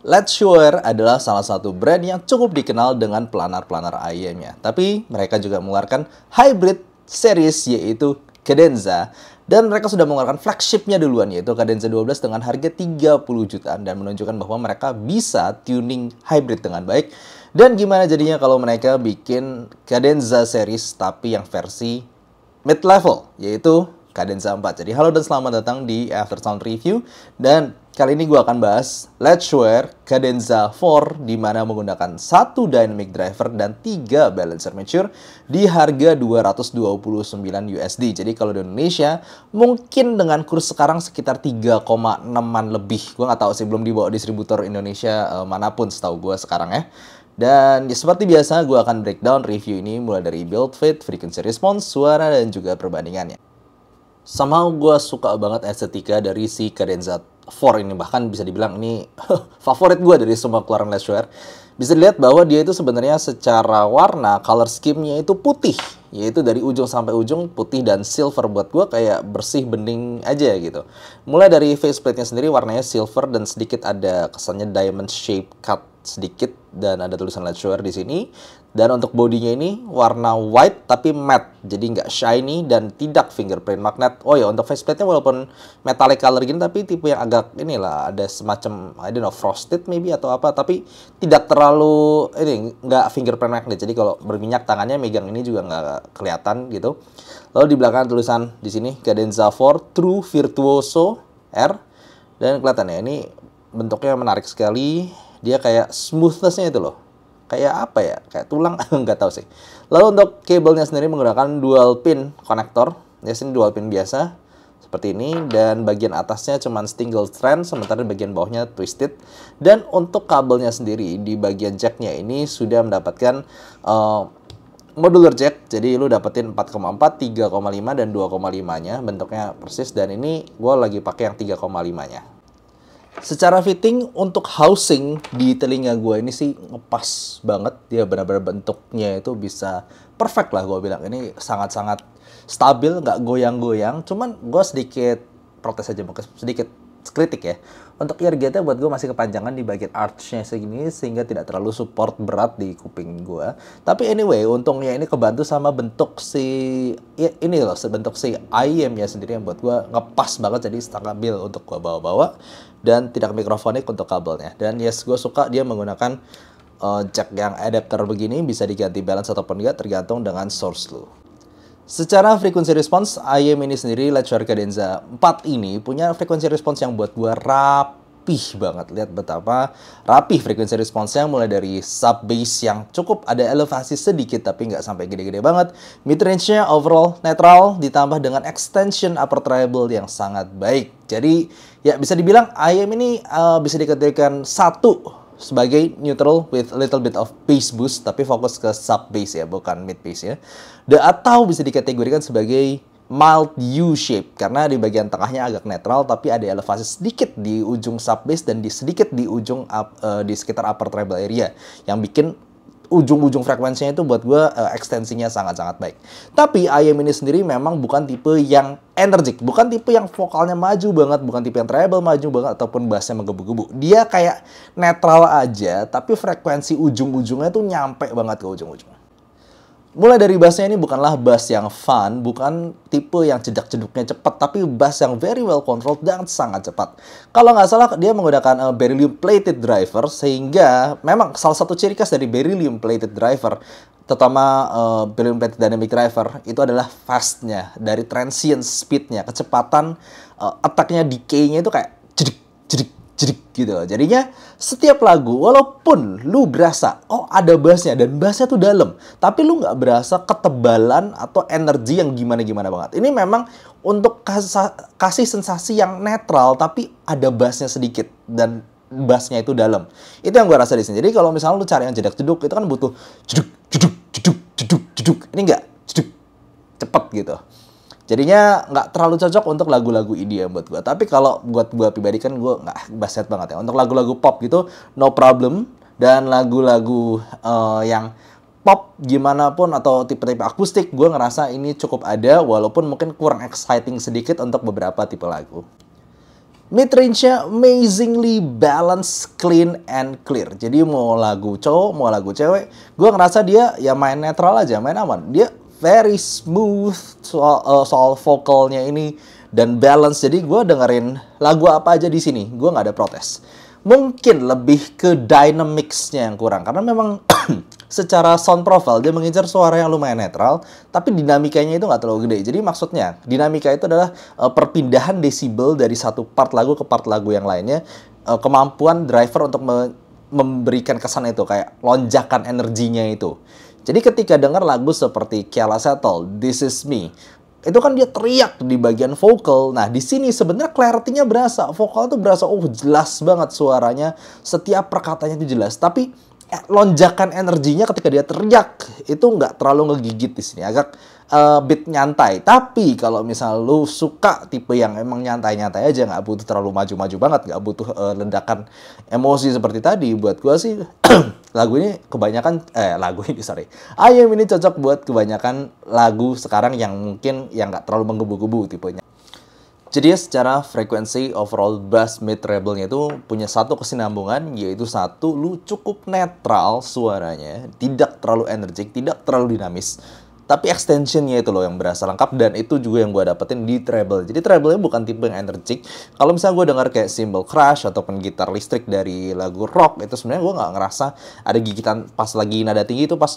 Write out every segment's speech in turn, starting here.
Let's adalah salah satu brand yang cukup dikenal dengan planar-planar IEM-nya. Tapi mereka juga mengeluarkan hybrid series yaitu Cadenza dan mereka sudah mengeluarkan flagshipnya duluan yaitu Cadenza 12 dengan harga 30 jutaan dan menunjukkan bahwa mereka bisa tuning hybrid dengan baik. Dan gimana jadinya kalau mereka bikin Cadenza series tapi yang versi mid level yaitu Kadenza 4. Jadi halo dan selamat datang di After Sound Review dan kali ini gue akan bahas Ledgeware Kadenza 4 di mana menggunakan satu dynamic driver dan tiga balancer mature di harga 229 USD. Jadi kalau di Indonesia mungkin dengan kurs sekarang sekitar 3,6an lebih. Gue nggak tahu sih belum dibawa distributor Indonesia uh, manapun setahu gue sekarang ya. Dan ya, seperti biasa, gue akan breakdown review ini mulai dari build fit, frequency response, suara, dan juga perbandingannya sama gue suka banget estetika dari si Cadenza 4 ini bahkan bisa dibilang ini favorit gue dari semua keluaran Lashware bisa dilihat bahwa dia itu sebenarnya secara warna color scheme-nya itu putih yaitu dari ujung sampai ujung putih dan silver buat gue kayak bersih bening aja gitu mulai dari faceplate-nya sendiri warnanya silver dan sedikit ada kesannya diamond shape cut sedikit dan ada tulisan Let's shower di sini. Dan untuk bodinya ini warna white tapi matte, jadi nggak shiny dan tidak fingerprint magnet. Oh ya, untuk faceplate-nya walaupun metallic color gini tapi tipe yang agak inilah ada semacam I don't know frosted maybe atau apa, tapi tidak terlalu ini nggak fingerprint magnet. Jadi kalau berminyak tangannya megang ini juga nggak kelihatan gitu. Lalu di belakang tulisan di sini Cadenza 4 True Virtuoso R dan kelihatannya ini bentuknya menarik sekali dia kayak smoothnessnya itu loh kayak apa ya kayak tulang nggak tahu sih lalu untuk kabelnya sendiri menggunakan dual pin konektor ya sini dual pin biasa seperti ini dan bagian atasnya cuman single strand sementara bagian bawahnya twisted dan untuk kabelnya sendiri di bagian jacknya ini sudah mendapatkan uh, modular jack jadi lu dapetin 4,4 3,5 dan 2,5 nya bentuknya persis dan ini gue lagi pakai yang 3,5 nya secara fitting untuk housing di telinga gue ini sih ngepas banget dia benar-benar bentuknya itu bisa perfect lah gue bilang ini sangat-sangat stabil nggak goyang-goyang cuman gue sedikit protes aja sedikit kritik ya untuk gate nya buat gue masih kepanjangan di bagian arch-nya segini sehingga tidak terlalu support berat di kuping gue. Tapi anyway, untungnya ini kebantu sama bentuk si ya, ini loh, bentuk si IM-nya sendiri yang buat gue ngepas banget jadi stabil untuk gue bawa-bawa dan tidak mikrofonik untuk kabelnya. Dan yes, gue suka dia menggunakan uh, jack yang adapter begini bisa diganti balance ataupun enggak tergantung dengan source lu. Secara frekuensi respons, IM ini sendiri, Ledger Cadenza 4 ini punya frekuensi respons yang buat gue rapih banget. Lihat betapa rapih frekuensi responsnya mulai dari sub bass yang cukup ada elevasi sedikit tapi nggak sampai gede-gede banget. Mid range-nya overall netral ditambah dengan extension upper treble yang sangat baik. Jadi ya bisa dibilang IM ini uh, bisa dikatakan satu sebagai neutral with little bit of bass boost tapi fokus ke sub bass ya bukan mid bass ya. The atau bisa dikategorikan sebagai mild U shape karena di bagian tengahnya agak netral tapi ada elevasi sedikit di ujung sub bass dan di sedikit di ujung up, uh, di sekitar upper treble area yang bikin ujung-ujung frekuensinya itu buat gue uh, ekstensinya sangat-sangat baik. Tapi ayam ini sendiri memang bukan tipe yang energik, bukan tipe yang vokalnya maju banget, bukan tipe yang treble maju banget ataupun bassnya menggebu-gebu. Dia kayak netral aja, tapi frekuensi ujung-ujungnya tuh nyampe banget ke ujung-ujungnya. Mulai dari bassnya ini bukanlah bass yang fun, bukan tipe yang cedak-ceduknya cepat, tapi bass yang very well controlled dan sangat cepat. Kalau nggak salah, dia menggunakan uh, beryllium plated driver, sehingga memang salah satu ciri khas dari beryllium plated driver, terutama uh, beryllium plated dynamic driver, itu adalah fastnya, dari transient speednya, kecepatan uh, attacknya, decay-nya itu kayak jedek, jerik gitu. Jadinya setiap lagu walaupun lu berasa oh ada bassnya dan bassnya tuh dalam, tapi lu nggak berasa ketebalan atau energi yang gimana-gimana banget. Ini memang untuk kasih, kasih sensasi yang netral tapi ada bassnya sedikit dan bassnya itu dalam. Itu yang gue rasa di sini. Jadi kalau misalnya lu cari yang jedak jeduk itu kan butuh jeduk jeduk jeduk jeduk jeduk. Ini enggak jeduk cepet gitu jadinya nggak terlalu cocok untuk lagu-lagu EDM buat gue tapi kalau buat gue pribadi kan gue nggak baset banget ya untuk lagu-lagu pop gitu no problem dan lagu-lagu uh, yang pop gimana pun atau tipe-tipe akustik gue ngerasa ini cukup ada walaupun mungkin kurang exciting sedikit untuk beberapa tipe lagu Midrange-nya amazingly balanced, clean, and clear. Jadi mau lagu cowok, mau lagu cewek, gue ngerasa dia ya main netral aja, main aman. Dia very smooth soal, uh, eh, soal vokalnya ini dan balance. Jadi gue dengerin lagu apa aja di sini, gue nggak ada protes. Mungkin lebih ke dynamicsnya yang kurang karena memang secara sound profile dia mengincar suara yang lumayan netral, tapi dinamikanya itu nggak terlalu gede. Jadi maksudnya dinamika itu adalah uh, perpindahan desibel dari satu part lagu ke part lagu yang lainnya, uh, kemampuan driver untuk me memberikan kesan itu kayak lonjakan energinya itu. Jadi ketika dengar lagu seperti Kiala Settle, This Is Me, itu kan dia teriak di bagian vokal. Nah, di sini sebenarnya clarity-nya berasa. Vokal tuh berasa, oh jelas banget suaranya. Setiap perkatanya itu jelas. Tapi eh, lonjakan energinya ketika dia teriak itu nggak terlalu ngegigit di sini. Agak uh, eh, bit nyantai. Tapi kalau misal lu suka tipe yang emang nyantai-nyantai aja, nggak butuh terlalu maju-maju banget, nggak butuh uh, ledakan emosi seperti tadi. Buat gua sih lagu ini kebanyakan eh lagu ini sorry ayam ah, ini cocok buat kebanyakan lagu sekarang yang mungkin yang nggak terlalu menggebu-gebu tipenya jadi ya, secara frekuensi overall bass mid treble-nya itu punya satu kesinambungan yaitu satu lu cukup netral suaranya, tidak terlalu energik, tidak terlalu dinamis tapi extensionnya itu loh yang berasa lengkap dan itu juga yang gue dapetin di treble jadi treble-nya bukan tipe yang energik kalau misalnya gue dengar kayak cymbal crash ataupun gitar listrik dari lagu rock itu sebenarnya gue nggak ngerasa ada gigitan pas lagi nada tinggi itu pas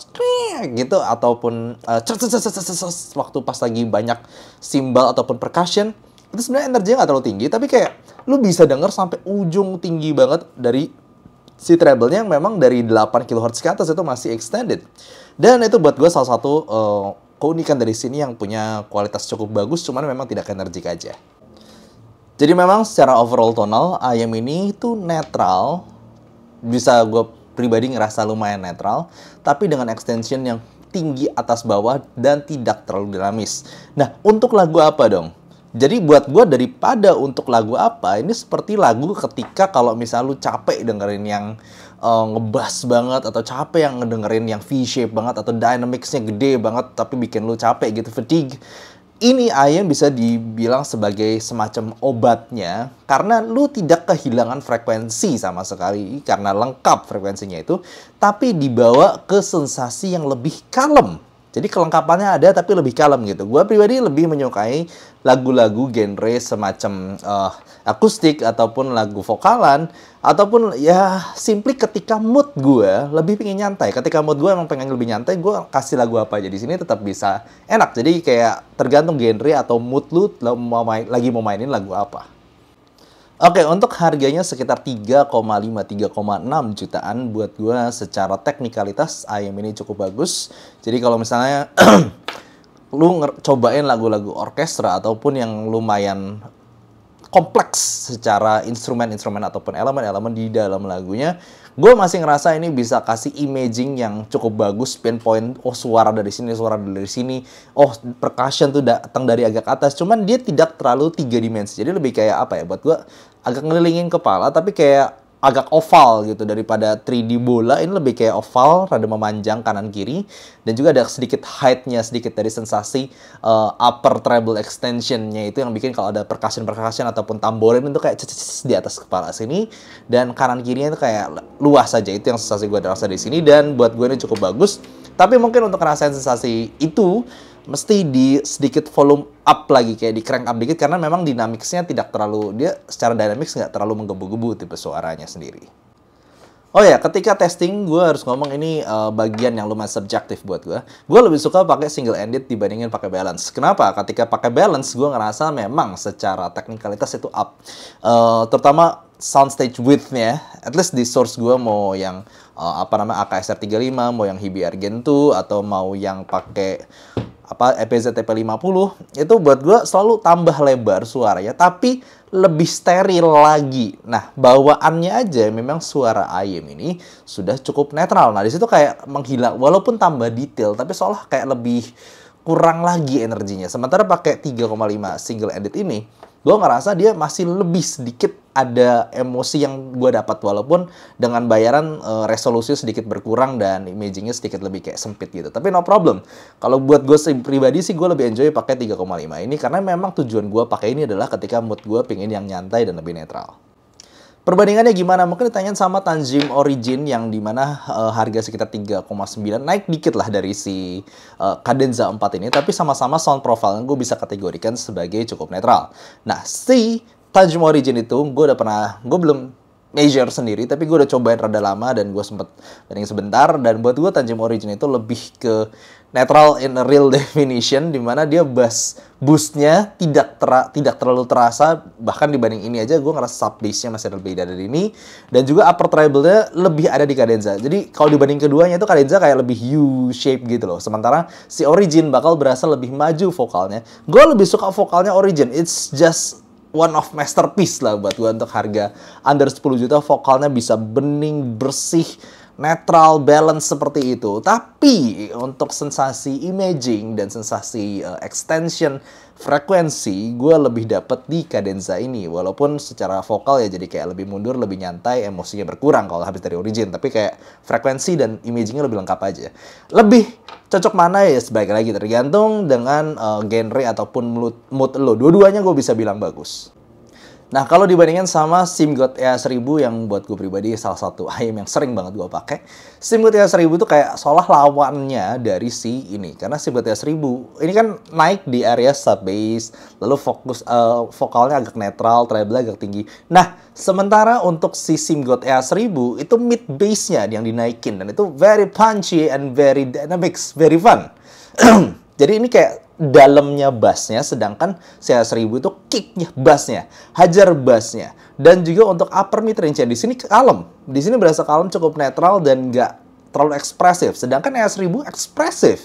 gitu ataupun eh, waktu pas lagi banyak cymbal ataupun percussion itu sebenarnya energinya nggak terlalu tinggi tapi kayak lu bisa denger sampai ujung tinggi banget dari si treble-nya yang memang dari 8 kHz ke atas itu masih extended. Dan itu buat gue salah satu uh, keunikan dari sini yang punya kualitas cukup bagus, cuman memang tidak energik aja. Jadi memang secara overall tonal, ayam ini itu netral. Bisa gue pribadi ngerasa lumayan netral, tapi dengan extension yang tinggi atas bawah dan tidak terlalu dinamis. Nah, untuk lagu apa dong? Jadi buat gue daripada untuk lagu apa, ini seperti lagu ketika kalau misal lu capek dengerin yang uh, ngebas banget atau capek yang ngedengerin yang V-shape banget atau dynamicsnya gede banget tapi bikin lu capek gitu, fatigue. Ini ayam bisa dibilang sebagai semacam obatnya karena lu tidak kehilangan frekuensi sama sekali karena lengkap frekuensinya itu, tapi dibawa ke sensasi yang lebih kalem jadi kelengkapannya ada tapi lebih kalem gitu. Gue pribadi lebih menyukai lagu-lagu genre semacam uh, akustik ataupun lagu vokalan ataupun ya simply ketika mood gue lebih pengen nyantai. Ketika mood gue emang pengen lebih nyantai, gue kasih lagu apa aja di sini tetap bisa enak. Jadi kayak tergantung genre atau mood lu, lagi mau mainin lagu apa. Oke, untuk harganya sekitar 3,5-3,6 jutaan buat gue secara teknikalitas ayam ini cukup bagus. Jadi kalau misalnya lu cobain lagu-lagu orkestra ataupun yang lumayan kompleks secara instrumen-instrumen ataupun elemen-elemen di dalam lagunya. Gue masih ngerasa ini bisa kasih imaging yang cukup bagus, pinpoint, oh suara dari sini, suara dari sini, oh percussion tuh datang dari agak atas. Cuman dia tidak terlalu tiga dimensi, jadi lebih kayak apa ya, buat gue agak ngelilingin kepala, tapi kayak agak oval gitu daripada 3D bola ini lebih kayak oval rada memanjang kanan kiri dan juga ada sedikit height-nya sedikit dari sensasi uh, upper treble extension-nya itu yang bikin kalau ada percussion-percussion ataupun tamborin itu kayak di atas kepala sini dan kanan kirinya itu kayak luas saja itu yang sensasi gue rasa di sini dan buat gue ini cukup bagus tapi mungkin untuk ngerasain sensasi itu mesti di sedikit volume up lagi kayak di crank up dikit karena memang dinamiknya tidak terlalu dia secara dynamics nggak terlalu menggebu-gebu tipe suaranya sendiri. Oh ya, ketika testing gue harus ngomong ini uh, bagian yang lumayan subjektif buat gue. Gue lebih suka pakai single ended dibandingin pakai balance. Kenapa? Ketika pakai balance gue ngerasa memang secara teknikalitas itu up. Uh, terutama soundstage width-nya, at least di source gue mau yang uh, apa namanya AKSR 35, mau yang Hibi Argento atau mau yang pakai apa epztp 50 e itu buat gue selalu tambah lebar suaranya tapi lebih steril lagi. Nah, bawaannya aja memang suara ayam ini sudah cukup netral. Nah, di situ kayak menghilang walaupun tambah detail tapi seolah kayak lebih kurang lagi energinya. Sementara pakai 3,5 single edit ini, gue ngerasa dia masih lebih sedikit ada emosi yang gue dapat walaupun dengan bayaran uh, resolusi sedikit berkurang dan imagingnya sedikit lebih kayak sempit gitu tapi no problem kalau buat gue pribadi sih gue lebih enjoy pakai 3,5 ini karena memang tujuan gue pakai ini adalah ketika mood gue pingin yang nyantai dan lebih netral Perbandingannya gimana? Mungkin ditanyain sama Tanjim Origin yang dimana uh, eh, harga sekitar 3,9 naik dikit lah dari si uh, eh, 4 ini tapi sama-sama sound profile gue bisa kategorikan sebagai cukup netral. Nah, si Taj Origin itu gue udah pernah, gue belum measure sendiri, tapi gue udah cobain rada lama dan gue sempet banding sebentar. Dan buat gue Tanjung Origin itu lebih ke netral in a real definition, dimana dia bus busnya tidak tera, tidak terlalu terasa, bahkan dibanding ini aja gue ngerasa sub bassnya masih lebih dari ini, dan juga upper treble-nya lebih ada di cadenza. Jadi kalau dibanding keduanya itu cadenza kayak lebih U shape gitu loh. Sementara si Origin bakal berasa lebih maju vokalnya. Gue lebih suka vokalnya Origin. It's just one of masterpiece lah buat gue untuk harga under 10 juta vokalnya bisa bening bersih netral, balance seperti itu. Tapi untuk sensasi imaging dan sensasi uh, extension frekuensi, gue lebih dapet di kadenza ini. Walaupun secara vokal ya jadi kayak lebih mundur, lebih nyantai, emosinya berkurang kalau habis dari origin. Tapi kayak frekuensi dan imagingnya lebih lengkap aja. Lebih cocok mana ya sebaik lagi tergantung dengan uh, genre ataupun mood, mood lo. Dua-duanya gue bisa bilang bagus. Nah, kalau dibandingkan sama SIM God EA1000 yang buat gue pribadi salah satu ayam yang sering banget gue pakai, SIM God EA1000 tuh kayak seolah lawannya dari si ini. Karena SIM God EA1000 ini kan naik di area sub bass, lalu fokus uh, vokalnya agak netral, treble agak tinggi. Nah, sementara untuk si SIM God EA1000 itu mid bass-nya yang dinaikin dan itu very punchy and very dynamics, very fun. Jadi ini kayak dalamnya bassnya, sedangkan CH1000 itu kicknya bassnya, hajar bassnya. Dan juga untuk upper mid range -nya. di sini kalem, di sini berasa kalem cukup netral dan nggak terlalu ekspresif. Sedangkan ya ES1000 ekspresif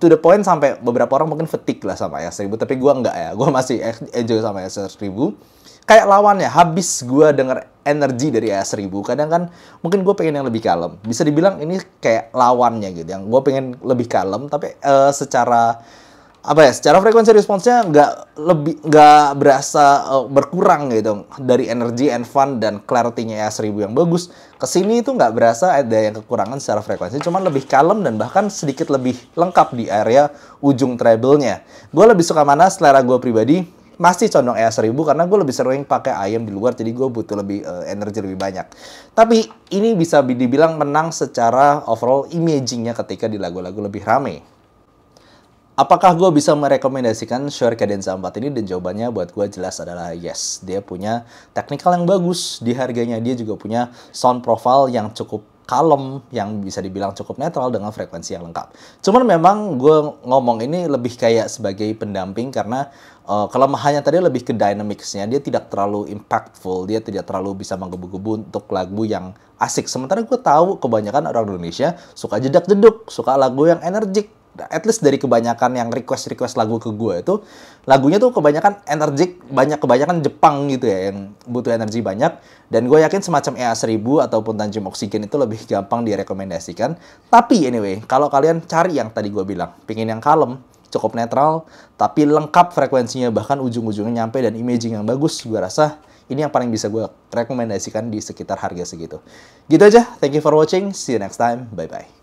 to the point sampai beberapa orang mungkin fatigue lah sama ya ES1000 tapi gue nggak ya gue masih enjoy sama ya ES1000 kayak lawannya habis gue denger energi dari ES1000 kadang kan mungkin gue pengen yang lebih kalem bisa dibilang ini kayak lawannya gitu yang gue pengen lebih kalem tapi uh, secara apa ya secara frekuensi responsnya nggak lebih nggak berasa uh, berkurang gitu dari energi and fun dan clarity-nya ya 1000 yang bagus kesini itu nggak berasa ada yang kekurangan secara frekuensi cuman lebih kalem dan bahkan sedikit lebih lengkap di area ujung treble-nya gue lebih suka mana selera gue pribadi masih condong ya ES1000 karena gue lebih sering pakai ayam di luar jadi gue butuh lebih uh, energi lebih banyak. Tapi ini bisa dibilang menang secara overall imagingnya ketika di lagu-lagu lebih rame. Apakah gue bisa merekomendasikan Shure Cadenza 4 ini? Dan jawabannya buat gue jelas adalah yes. Dia punya teknikal yang bagus di harganya. Dia juga punya sound profile yang cukup kalem yang bisa dibilang cukup netral dengan frekuensi yang lengkap. Cuman memang gue ngomong ini lebih kayak sebagai pendamping karena uh, kelemahannya tadi lebih ke dynamicsnya. Dia tidak terlalu impactful, dia tidak terlalu bisa menggebu-gebu untuk lagu yang asik. Sementara gue tahu kebanyakan orang Indonesia suka jedak-jeduk, suka lagu yang energik, at least dari kebanyakan yang request request lagu ke gue itu lagunya tuh kebanyakan energik banyak kebanyakan Jepang gitu ya yang butuh energi banyak dan gue yakin semacam EA 1000 ataupun Tanjung Oksigen itu lebih gampang direkomendasikan tapi anyway kalau kalian cari yang tadi gue bilang pingin yang kalem cukup netral tapi lengkap frekuensinya bahkan ujung-ujungnya nyampe dan imaging yang bagus gue rasa ini yang paling bisa gue rekomendasikan di sekitar harga segitu. Gitu aja, thank you for watching, see you next time, bye-bye.